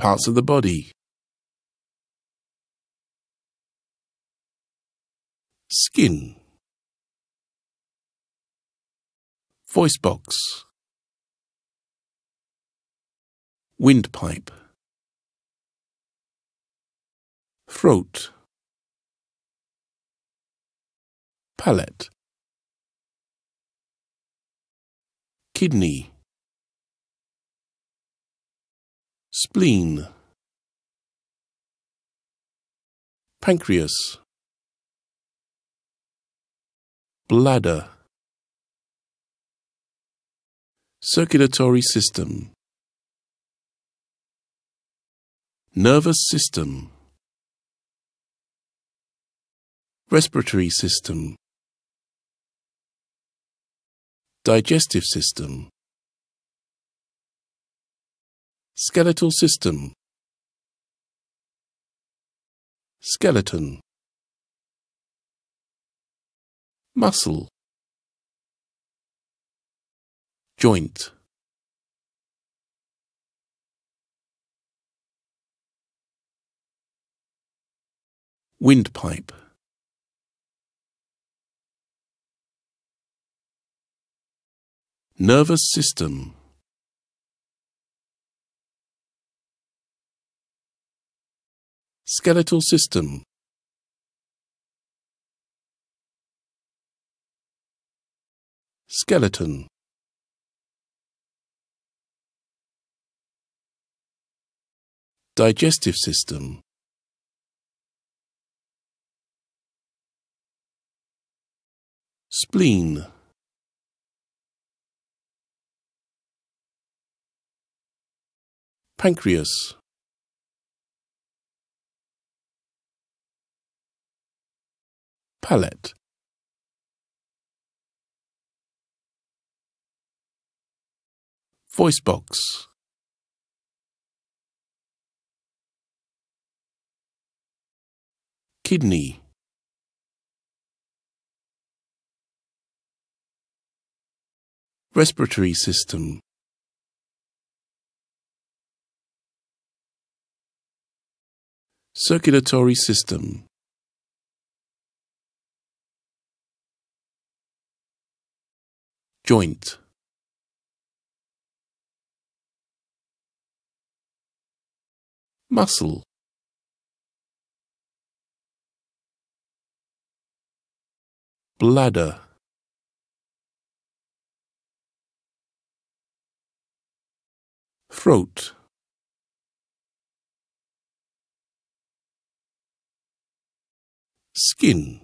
parts of the body. Skin Voice box Windpipe Throat Palate Kidney spleen pancreas bladder circulatory system nervous system respiratory system digestive system Skeletal system Skeleton Muscle Joint Windpipe Nervous system skeletal system skeleton digestive system spleen pancreas palette voice box kidney respiratory system circulatory system joint muscle bladder throat skin